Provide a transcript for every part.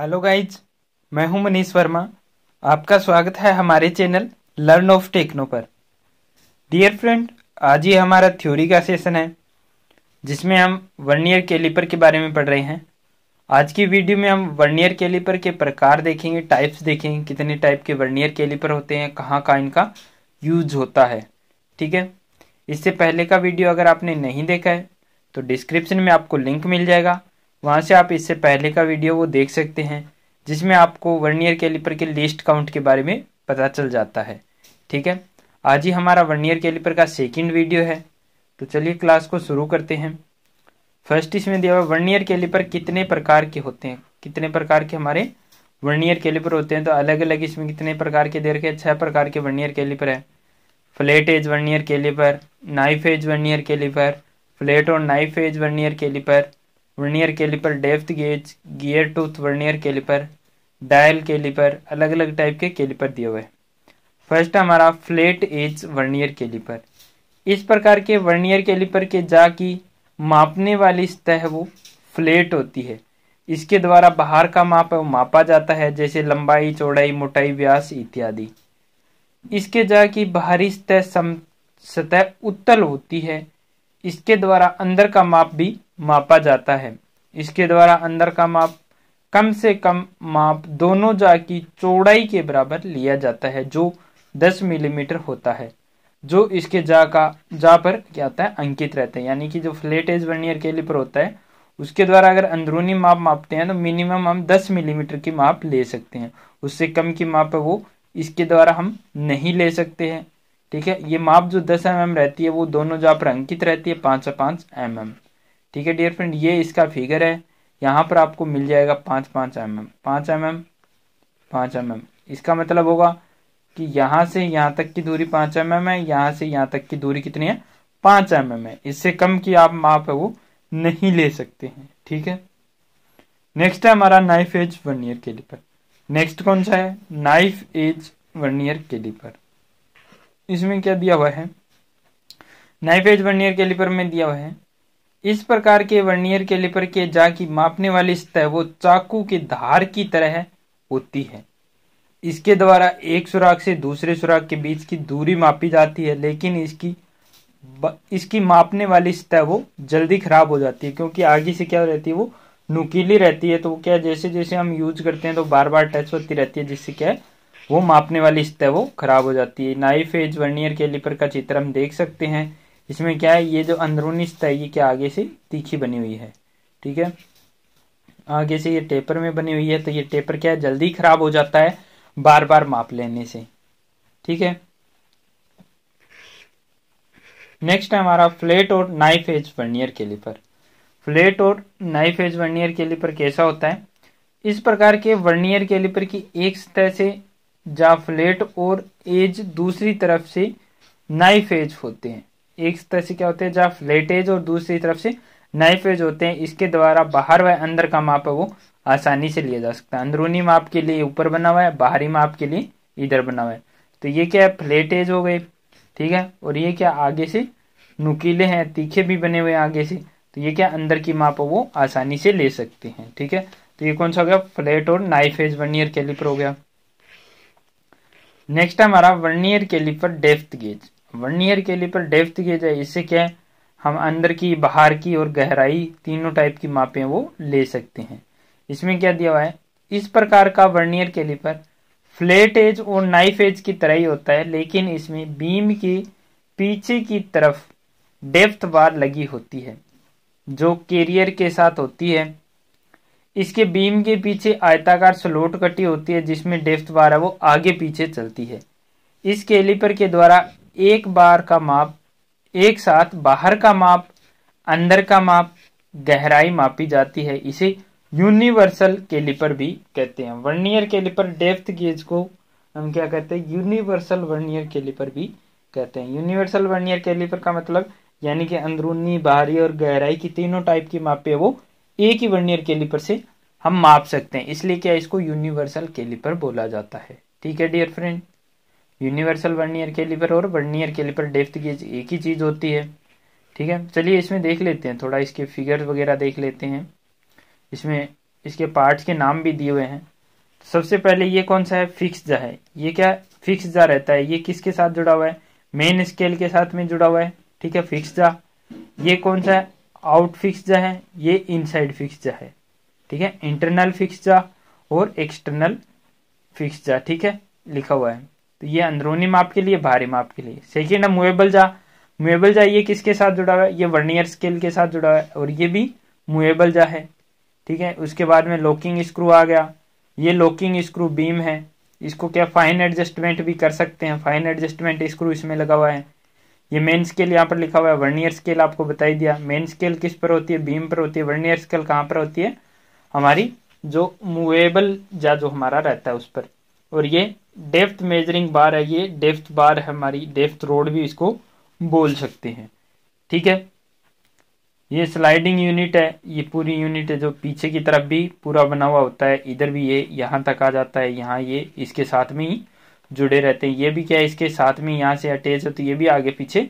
Hello guys मैं हूं मनीष वर्मा आपका स्वागत है हमारे चैनल लर्न ऑफ टेक्नो पर डियर फ्रेंड आज ये हमारा थ्योरी का सेशन है जिसमें हम वर्नियर कैलिपर के बारे में पढ़ रहे हैं आज की वीडियो में हम वर्नियर कैलिपर के प्रकार देखेंगे टाइप्स देखेंगे कितने टाइप के वर्नियर कैलिपर होते हैं कहाँ का इनका यूज होता है ठीक है इससे पहले का वीडियो अगर आपने नहीं देखा है तो डिस्क्रिप्शन में आपको लिंक मिल जाएगा वहाँ से आप इससे पहले का वीडियो वो देख सकते हैं जिसमें आपको वर्नियर कैलिपर के लिस्ट काउंट के बारे में पता चल जाता है ठीक है आज ही हमारा वर्नियर कैलिपर का सेकंड वीडियो है तो चलिए क्लास को शुरू करते हैं फर्स्ट इसमें दिया हुआ वर्नियर कैलिपर कितने प्रकार के होते हैं कितने प्रकार के हमारे वर्नियर कैलिपर होते हैं तो अलग अलग इसमें कितने प्रकार के दे रखे हैं छः प्रकार के वर्नियर कैलिपर है flat edge vernier caliper knife edge vernier caliper flat और knife edge vernier caliper vernier caliper depth gauge gear tooth vernier caliper dial caliper अलग अलग टाइप के कैलिपर दिए हुए फर्स्ट हमारा फ्लैट एज वर्नियर कैलिपर इस प्रकार के वर्नियर कैलिपर के जा की मापने वाली सतह वो फ्लैट होती है इसके द्वारा बाहर का माप मापा जाता है जैसे लंबाई चौड़ाई मोटाई व्यास इत्यादि इसके जा की बाहरी सतह सतह उत्तल होती है इसके द्वारा अंदर का माप भी मापा जाता है इसके द्वारा अंदर का माप कम से कम माप दोनों जा की चौड़ाई के बराबर लिया जाता है जो 10 मिलीमीटर होता है जो इसके जा का जा पर क्या होता है अंकित रहता है यानी कि जो फ्लेट एज वर्नियर पर होता है उसके द्वारा अगर अंदरूनी माप मापते हैं तो मिनिमम हम 10 मिलीमीटर की माप ले सकते हैं उससे कम की माप है वो इसके द्वारा हम नहीं ले सकते हैं ठीक है ये माप जो दस एम mm रहती है वो दोनों जा पर अंकित रहती है पाँच से पाँच एम mm. ठीक है डियर फ्रेंड ये इसका फिगर है यहाँ पर आपको मिल जाएगा पाँच पाँच एम एम पाँच एम एम पाँच एम एम इसका मतलब होगा कि यहाँ से यहाँ तक की दूरी पाँच एम एम है यहाँ से यहाँ तक की दूरी कितनी है पाँच एम एम है इससे कम की आप माप है वो नहीं ले सकते हैं ठीक है नेक्स्ट है हमारा नाइफ एज वन ईयर के लिपर नेक्स्ट कौन सा है नाइफ एज वन ईयर के लिपर इसमें क्या दिया हुआ है नाइफ एज वन ईयर के लिपर में दिया हुआ है इस प्रकार के वर्नियर कैलिपर के, के जा की मापने वाली सतह वो चाकू के धार की तरह होती है इसके द्वारा एक सुराग से दूसरे सुराग के बीच की दूरी मापी जाती है लेकिन इसकी इसकी मापने वाली सतह वो जल्दी खराब हो जाती है क्योंकि आगे से क्या रहती है वो नुकीली रहती है तो क्या जैसे जैसे हम यूज करते हैं तो बार बार टच होती रहती है जिससे क्या है वो मापने वाली सतह वो खराब हो जाती है नाइफ एज वर्नियर कैलिपर का चित्र हम देख सकते हैं इसमें क्या है ये जो अंदरूनी सतह ये क्या आगे से तीखी बनी हुई है ठीक है आगे से ये टेपर में बनी हुई है तो ये टेपर क्या है जल्दी खराब हो जाता है बार बार माप लेने से ठीक है नेक्स्ट है हमारा फ्लेट और knife edge vernier caliper flat और नाइफ एज वर्नियर कैलिपर कैसा होता है इस प्रकार के वर्नियर कैलिपर की एक सतह से जा फ्लेट और एज दूसरी तरफ से नाइफ एज होते हैं एक तरह से क्या होते हैं जहाँ फ्लेट एज और दूसरी तरफ से नाइफ एज होते हैं इसके द्वारा बाहर व अंदर का माप है वो आसानी से लिया जा सकता है अंदरूनी माप के लिए ऊपर बना हुआ है बाहरी माप के लिए इधर बना हुआ है तो ये क्या है फ्लेट एज हो गए ठीक है और ये क्या आगे से नुकीले हैं तीखे भी बने हुए आगे से तो ये क्या अंदर की माप वो आसानी से ले सकते हैं ठीक है तो ये कौन सा हो गया फ्लेट और नाइफ एज वर्नियर कैलिपर हो गया नेक्स्ट हमारा vernier caliper depth gauge vernier के लिए पर डेप्थ किया जाए इससे क्या है हम अंदर की बाहर की और गहराई तीनों टाइप की मापें वो ले सकते हैं इसमें क्या दिया हुआ है इस प्रकार का वर्नियर कैलिपर फ्लेट एज और नाइफ एज की तरह ही होता है लेकिन इसमें बीम की पीछे की तरफ डेप्थ बार लगी होती है जो कैरियर के साथ होती है इसके बीम के पीछे आयताकार स्लोट कटी होती है जिसमें डेप्थ बार है वो आगे पीछे चलती है इस कैलिपर के द्वारा एक बार का माप एक साथ बाहर का माप अंदर का माप गहराई मापी जाती है इसे यूनिवर्सल कैलिपर भी कहते हैं वर्नियर कैलिपर डेप्थ गेज को हम क्या कहते हैं यूनिवर्सल वर्नियर कैलिपर भी कहते हैं यूनिवर्सल वर्नियर कैलिपर का मतलब यानी कि अंदरूनी बाहरी और गहराई की तीनों टाइप की मापे वो एक ही वर्नियर कैलिपर से हम माप सकते हैं इसलिए क्या इसको यूनिवर्सल कैलिपर बोला जाता है ठीक है dear friend universal vernier caliper और वर्नियर कैलिपर डेप्थ गेज एक ही चीज़ होती है ठीक है चलिए इसमें देख लेते हैं थोड़ा इसके फिगर्स वगैरह देख लेते हैं इसमें इसके पार्ट्स के नाम भी दिए हुए हैं सबसे पहले ये कौन सा है फिक्स जा है ये क्या फिक्स जा रहता है ये किसके साथ जुड़ा हुआ है मेन स्केल के साथ में जुड़ा हुआ है ठीक है फिक्स जा ये कौन सा है आउट फिक्स जा है ये इनसाइड फिक्स जा है ठीक है इंटरनल फिक्स जा और एक्सटर्नल फिक्स जा ठीक है लिखा हुआ है तो ये अंदरूनी माप के लिए बाहरी माप के लिए सेकेंड है मुएबल जा मुएबल जा ये किसके साथ जुड़ा हुआ है ये वर्नियर स्केल के साथ जुड़ा हुआ है और ये भी मुएबल जा है ठीक है उसके बाद में लॉकिंग स्क्रू आ गया ये लॉकिंग स्क्रू बीम है इसको क्या फाइन एडजस्टमेंट भी कर सकते हैं फाइन एडजस्टमेंट स्क्रू इसमें लगा हुआ है ये मेन स्केल यहाँ पर लिखा हुआ है वर्नियर स्केल आपको बताई दिया मेन स्केल किस पर होती है बीम पर होती है वर्नियर स्केल कहाँ पर होती है हमारी जो मूवेबल जा जो हमारा रहता है उस पर और ये डेफ्थ मेजरिंग बार है ये डेफ्थ बार है हमारी डेफ्थ रोड भी इसको बोल सकते हैं ठीक है ये स्लाइडिंग यूनिट है ये पूरी यूनिट है जो पीछे की तरफ भी पूरा बना हुआ होता है इधर भी ये यहाँ तक आ जाता है यहाँ ये इसके साथ में ही जुड़े रहते हैं ये भी क्या है इसके साथ में यहाँ से अटैच है तो ये भी आगे पीछे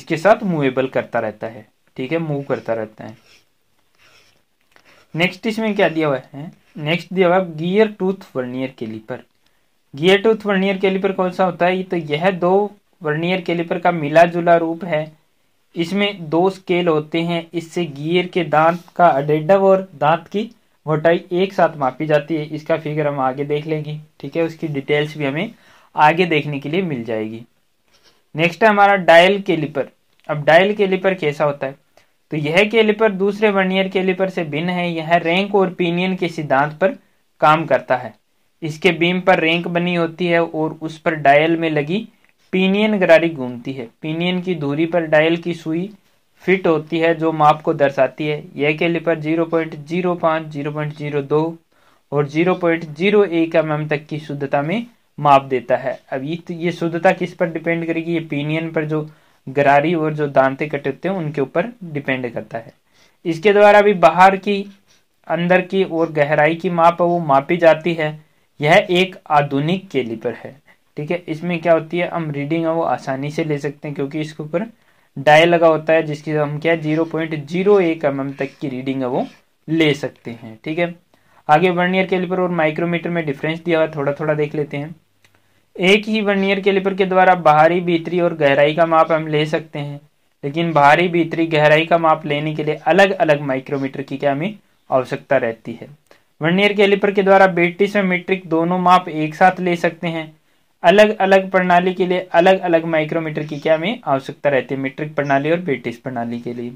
इसके साथ मूवेबल करता रहता है ठीक है मूव करता रहता है नेक्स्ट इसमें क्या दिया हुआ है नेक्स्ट दिया हुआ gear tooth vernier caliper gear tooth vernier caliper कौन सा होता है तो यह दो वर्नियर कैलिपर का मिला जुला रूप है इसमें दो स्केल होते हैं इससे गियर के दांत का अडेडव और दांत की मोटाई एक साथ मापी जाती है इसका फिगर हम आगे देख लेंगे ठीक है उसकी डिटेल्स भी हमें आगे देखने के लिए मिल जाएगी नेक्स्ट है हमारा डायल केलिपर अब डायल केलिपर कैसा होता है तो यह केलिपर दूसरे वर्नियर केलिपर से भिन्न है यह रैंक और पीनियन के सिद्धांत पर काम करता है इसके बीम पर रैंक बनी होती है और उस पर डायल में लगी पीनियन गरारी घूमती है पीनियन की दूरी पर डायल की सुई फिट होती है जो माप को दर्शाती है यह कैलिपर 0.05, 0.02 और 0.01 एमएम तक की शुद्धता में माप देता है अब ये तो ये शुद्धता किस पर डिपेंड करेगी ये पीनियन पर जो गरारी और जो दांते कटे होते हैं उनके ऊपर डिपेंड करता है इसके द्वारा भी बाहर की अंदर की और गहराई की माप वो मापी जाती है यह एक आधुनिक कैलिपर है ठीक है इसमें क्या होती है हम रीडिंग है वो आसानी से ले सकते हैं क्योंकि इसके ऊपर डायल लगा होता है जिसकी हम क्या जीरो पॉइंट जीरो एक एम mm एम तक की रीडिंग है वो ले सकते हैं ठीक है आगे वर्नियर कैलिपर और माइक्रोमीटर में डिफरेंस दिया हुआ थोड़ा थोड़ा देख लेते हैं एक ही वर्नियर कैलिपर के द्वारा बाहरी भीतरी और गहराई का माप हम ले सकते हैं लेकिन बाहरी भीतरी गहराई का माप लेने के लिए अलग अलग माइक्रोमीटर की क्या हमें आवश्यकता रहती है वर्नियर कैलिपर के द्वारा बेटिस और मीट्रिक दोनों माप एक साथ ले सकते हैं अलग अलग प्रणाली के लिए अलग अलग माइक्रोमीटर की क्या में आवश्यकता रहती है मीट्रिक प्रणाली और बेटिस प्रणाली के लिए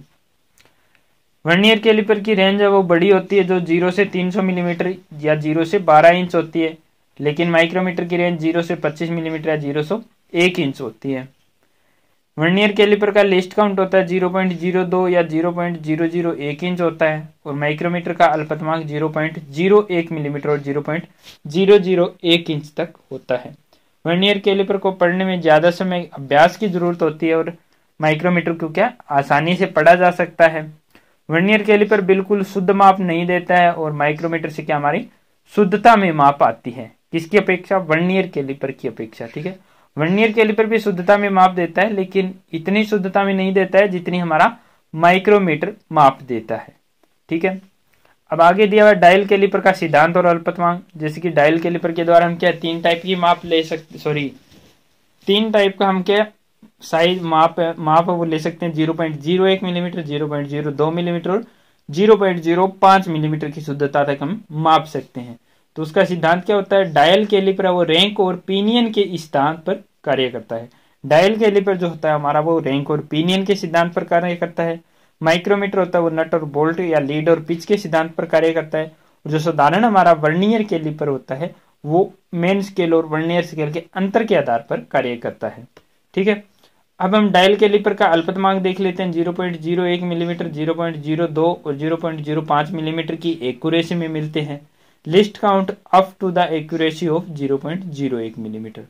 वर्नियर कैलिपर की रेंज है वो बड़ी होती है जो जीरो से तीन सौ मिलीमीटर या जीरो से बारह इंच होती है लेकिन माइक्रोमीटर की रेंज जीरो से पच्चीस मिलीमीटर या जीरो सौ एक इंच होती है वन ईयर कैलिपर का लिस्ट काउंट होता है 0.02 या 0.001 इंच होता है और माइक्रोमीटर का अल्पतमांक 0.01 मिलीमीटर और 0.001 इंच तक होता है वन ईयर कैलिपर को पढ़ने में ज़्यादा समय अभ्यास की ज़रूरत होती है और माइक्रोमीटर को क्या आसानी से पढ़ा जा सकता है वन ईयर कैलिपर बिल्कुल शुद्ध माप नहीं देता है और माइक्रोमीटर से क्या हमारी शुद्धता में माप आती है किसकी अपेक्षा वन ईयर कैलिपर की अपेक्षा ठीक है वर्नियर कैलिपर भी शुद्धता में माप देता है लेकिन इतनी शुद्धता में नहीं देता है जितनी हमारा माइक्रोमीटर माप देता है ठीक है अब आगे दिया हुआ डायल कैलिपर का सिद्धांत और अल्पतमांक जैसे कि डायल कैलिपर के द्वारा हम क्या तीन टाइप की माप ले सकते सॉरी तीन टाइप का हम क्या साइज माप माप वो ले सकते हैं जीरो पॉइंट जीरो एक मिलीमीटर जीरो पॉइंट जीरो दो मिलीमीटर और जीरो पॉइंट जीरो पांच मिलीमीटर की शुद्धता तक हम माप सकते हैं तो उसका सिद्धांत क्या होता है डायल के पर वो रैंक और पीनियन के स्थान पर कार्य करता है डायल के कैलिपर जो होता है हमारा वो रैंक और पीनियन के सिद्धांत पर कार्य करता है माइक्रोमीटर होता है वो नट और बोल्ट या लीड और पिच के सिद्धांत पर कार्य करता है और जो साधारण हमारा वर्नियर कैलिपर होता है वो मेन स्केल और वर्नियर स्केल के अंतर के आधार पर कार्य करता है ठीक है अब हम डायल के लिपर का अल्पतमांक देख लेते हैं 0.01 मिलीमीटर 0.02 और 0.05 मिलीमीटर की एक्यूरेसी में मिलते हैं least count up to the accuracy of 0.01 millimetre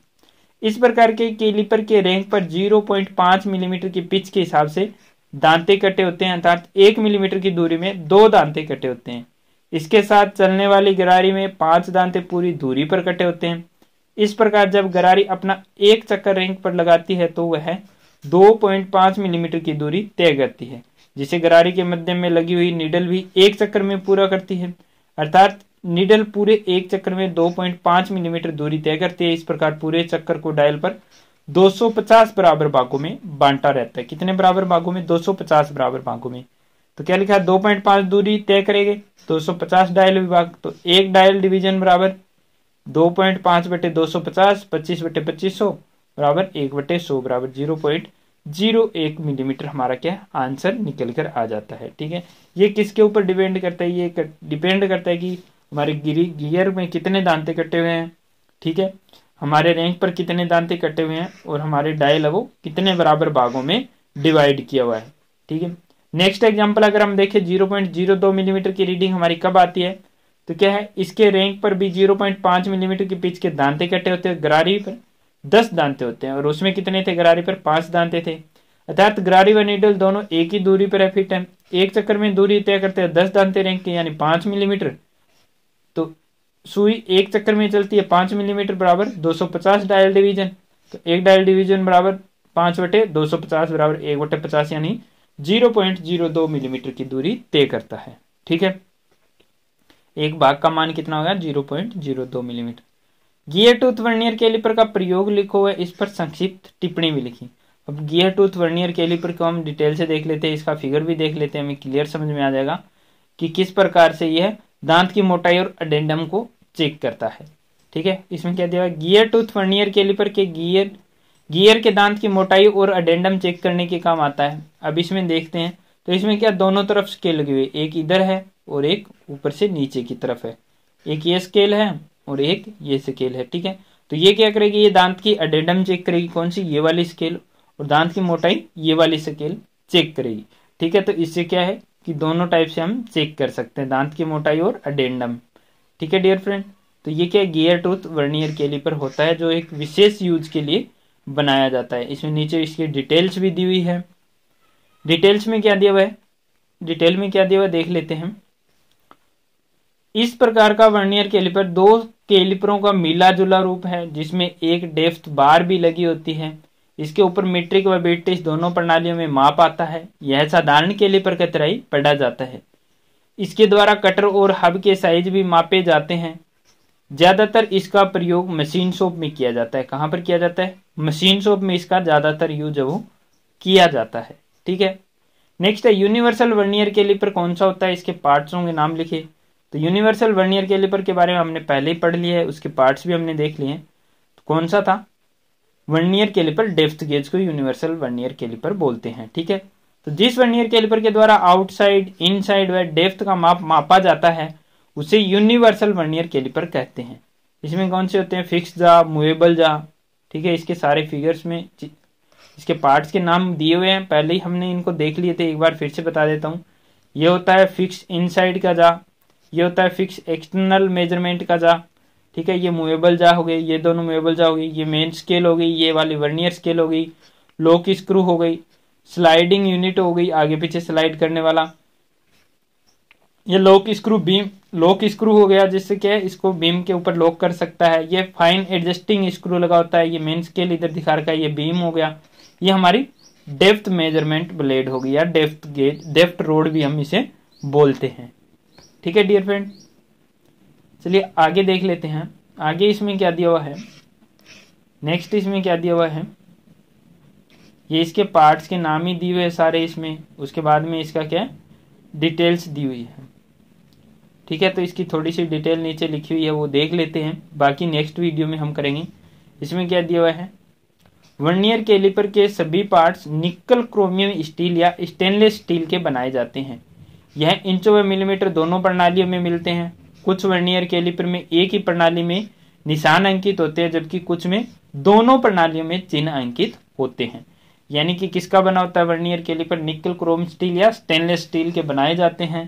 इस प्रकार के कैलिपर के रैंक पर 0.5 मिलीमीटर की पिच के हिसाब से दांते कटे होते हैं अर्थात एक मिलीमीटर की दूरी में दो दांते कटे होते हैं इसके साथ चलने वाली गरारी में पांच दांते पूरी दूरी पर कटे होते हैं इस प्रकार जब गरारी अपना एक चक्कर रैंक पर लगाती है तो वह 2.5 मिलीमीटर की दूरी तय करती है जिसे गरारी के मध्य में लगी हुई नीडल भी एक चक्कर में पूरा करती है अर्थात निडल पूरे एक चक्कर में 2.5 मिलीमीटर दूरी तय करती है इस प्रकार पूरे चक्कर को डायल पर 250 बराबर भागों में बांटा रहता है कितने बराबर भागों में 250 बराबर भागों में तो क्या लिखा दो पॉइंट पांच दूरी तय करेंगे 250 डायल विभाग तो एक डायल डिवीजन बराबर दो पॉइंट पांच बटे दो सौ पचास पच्चीस बटे पच्चीस सौ बराबर एक बटे सौ बराबर जीरो पॉइंट जीरो एक मिलीमीटर हमारा क्या आंसर निकल कर आ जाता है ठीक है ये किसके ऊपर डिपेंड करता है ये कर, डिपेंड करता है कि हमारे गिरी गियर में कितने दांते कटे हुए हैं ठीक है हमारे रैंक पर कितने दांते कटे हुए हैं और हमारे डायल है वो कितने बराबर भागों में डिवाइड किया हुआ है ठीक है नेक्स्ट एग्जाम्पल अगर हम देखें जीरो पॉइंट जीरो दो मिलीमीटर की रीडिंग हमारी कब आती है तो क्या है इसके रैंक पर भी जीरो पॉइंट पांच मिलीमीटर के पिच के दांते कटे होते हैं गरारी पर दस दांते होते हैं और उसमें कितने थे गरारी पर पांच दांते थे अर्थात गरारी व नीडल दोनों एक ही दूरी पर है फिट है एक चक्कर में दूरी तय करते हैं दस दांते रैंक के यानी पांच मिलीमीटर तो सुई एक चक्कर में चलती है पांच मिलीमीटर बराबर दो सौ पचास डायल डिवीजन तो एक डायल डिवीजन बराबर पांच बटे दो सौ पचास बराबर एक बटे पचास यानी जीरो पॉइंट जीरो दो मिलीमीटर की दूरी तय करता है ठीक है एक भाग का मान कितना होगा जीरो पॉइंट जीरो दो millimetre gear tooth vernier caliper का प्रयोग लिखो है इस पर संक्षिप्त टिप्पणी भी लिखी अब गियर टूथ वर्नियर कैलिपर को हम डिटेल से देख लेते हैं इसका फिगर भी देख लेते हैं हमें क्लियर समझ में आ जाएगा कि किस प्रकार से यह दांत की मोटाई और अडेंडम को चेक करता है ठीक है इसमें क्या दिया गियर टूथ फर्नियर लिपर के गियर गियर के दांत की मोटाई और अडेंडम चेक करने के काम आता है अब इसमें देखते हैं तो इसमें क्या दोनों तरफ स्केल लगे हुए एक इधर है और एक ऊपर से नीचे की तरफ है एक ये स्केल है और एक ये स्केल है ठीक है तो ये क्या करेगी ये दांत की अडेंडम चेक करेगी कौन सी ये वाली स्केल और दांत की मोटाई ये वाली स्केल चेक करेगी ठीक है तो इससे क्या है कि दोनों टाइप से हम चेक कर सकते हैं दांत की मोटाई और अडेंडम ठीक है डियर फ्रेंड तो ये क्या गियर टूथ वर्नियर कैलिपर होता है जो एक विशेष यूज के लिए बनाया जाता है इसमें नीचे इसकी डिटेल्स भी दी हुई है डिटेल्स में क्या दिया हुआ है डिटेल में क्या दिया हुआ देख लेते हैं इस प्रकार का वर्नियर कैलिपर दो कैलिपरों का मिला जुला रूप है जिसमें एक डेफ्थ बार भी लगी होती है इसके ऊपर मीट्रिक व ब्रिटिश दोनों प्रणालियों में माप आता है यह साधारण के लिए प्रकतराई पढ़ा जाता है इसके द्वारा कटर और हब के साइज भी मापे जाते हैं ज़्यादातर इसका प्रयोग मशीन शॉप में किया जाता है कहां पर किया जाता है मशीन शॉप में इसका ज़्यादातर यूज वो किया जाता है ठीक है नेक्स्ट है यूनिवर्सल वर्नियर के लिए पर कौन सा होता है इसके पार्ट्स होंगे नाम लिखे तो यूनिवर्सल वर्नियर के लिए पर के बारे में हमने पहले ही पढ़ लिया है उसके पार्ट्स भी हमने देख लिए हैं तो कौन सा था one vernier caliper depth gauge को यूनिवर्सल वन वर्नियर कैलिपर बोलते हैं ठीक है तो जिस वर्नियर कैलिपर के द्वारा आउटसाइड इनसाइड व डेफ्थ का माप मापा जाता है उसे यूनिवर्सल वन वर्नियर कैलिपर कहते हैं इसमें कौन से होते हैं फिक्स जा मूवेबल जा ठीक है इसके सारे फिगर्स में इसके पार्ट्स के नाम दिए हुए हैं पहले ही हमने इनको देख लिए थे एक बार फिर से बता देता हूँ ये होता है फिक्स इनसाइड का जा ये होता है फिक्स एक्सटर्नल मेजरमेंट का जा ठीक है ये मूवेबल जा हो गई ये दोनों मूवेबल जा हो गई ये मेन स्केल हो गई ये वाली वर्नियर स्केल हो गई लो की स्क्रू हो गई स्लाइडिंग यूनिट हो गई आगे पीछे स्लाइड करने वाला ये lock screw beam lock screw हो गया जिससे क्या है इसको बीम के ऊपर लॉक कर सकता है ये फाइन एडजस्टिंग स्क्रू लगा होता है ये मेन स्केल इधर दिखा रखा है ये बीम हो गया ये हमारी डेप्थ मेजरमेंट ब्लेड होगी या डेप्थ गेज डेप्थ रोड भी हम इसे बोलते हैं ठीक है डियर फ्रेंड चलिए आगे देख लेते हैं आगे इसमें क्या दिया हुआ है नेक्स्ट इसमें क्या दिया हुआ है ये इसके पार्ट्स के नाम ही दिए हुए सारे इसमें उसके बाद में इसका क्या डिटेल्स दी हुई है ठीक है तो इसकी थोड़ी सी डिटेल नीचे लिखी हुई है वो देख लेते हैं बाकी नेक्स्ट वीडियो में हम करेंगे इसमें क्या दिया हुआ है वर्नियर कैलिपर के सभी पार्ट्स निकल क्रोमियम स्टील या स्टेनलेस स्टील के बनाए जाते हैं यह इंचों व मिलीमीटर दोनों प्रणालियों में मिलते हैं कुछ वर्णियर कैलिपर में एक ही प्रणाली में निशान अंकित होते हैं जबकि कुछ में दोनों प्रणालियों में चिन्ह अंकित होते हैं यानी कि किसका बना होता है vernier caliper nickel chrome steel या स्टेनलेस स्टील के बनाए जाते हैं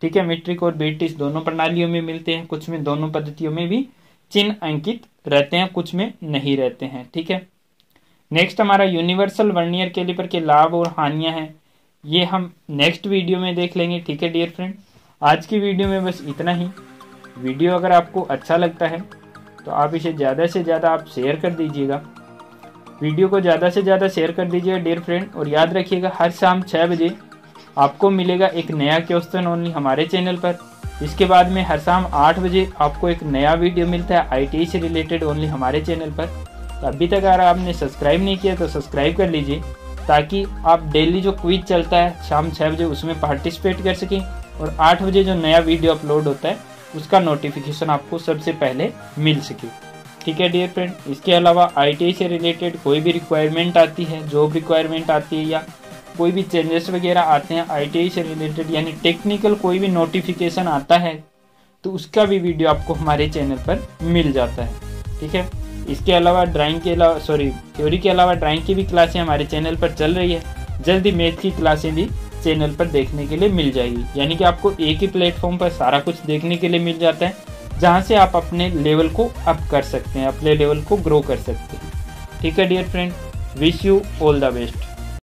ठीक है मेट्रिक और ब्रिटिश दोनों प्रणालियों में मिलते हैं कुछ में दोनों पद्धतियों में भी चिन्ह अंकित रहते हैं कुछ में नहीं रहते हैं ठीक है नेक्स्ट हमारा यूनिवर्सल वर्नियर कैलिपर के लाभ और हानियां हैं ये हम नेक्स्ट वीडियो में देख लेंगे ठीक है डियर फ्रेंड आज की वीडियो में बस इतना ही वीडियो अगर आपको अच्छा लगता है तो आप इसे ज़्यादा से ज़्यादा आप शेयर कर दीजिएगा वीडियो को ज़्यादा से ज़्यादा शेयर कर दीजिएगा डियर फ्रेंड और याद रखिएगा हर शाम छः बजे आपको मिलेगा एक नया क्वेश्चन ओनली हमारे चैनल पर इसके बाद में हर शाम आठ बजे आपको एक नया वीडियो मिलता है आई e से रिलेटेड ओनली हमारे चैनल पर तो अभी तक अगर आपने सब्सक्राइब नहीं किया तो सब्सक्राइब कर लीजिए ताकि आप डेली जो क्विज चलता है शाम छः बजे उसमें पार्टिसिपेट कर सकें और आठ बजे जो नया वीडियो अपलोड होता है उसका नोटिफिकेशन आपको सबसे पहले मिल सके ठीक है डियर फ्रेंड इसके अलावा आई से रिलेटेड कोई भी रिक्वायरमेंट आती है जॉब रिक्वायरमेंट आती है या कोई भी चेंजेस वगैरह आते हैं आई से रिलेटेड यानी टेक्निकल कोई भी नोटिफिकेशन आता है तो उसका भी वीडियो आपको हमारे चैनल पर मिल जाता है ठीक है इसके अलावा ड्राइंग के अलावा सॉरी थ्योरी के अलावा ड्राइंग की भी क्लासें हमारे चैनल पर चल रही है जल्दी मैथ की क्लासें भी चैनल पर देखने के लिए मिल जाएगी यानी कि आपको एक ही प्लेटफॉर्म पर सारा कुछ देखने के लिए मिल जाता है जहाँ से आप अपने लेवल को अप कर सकते हैं अपने लेवल को ग्रो कर सकते हैं ठीक है dear friend wish you all the best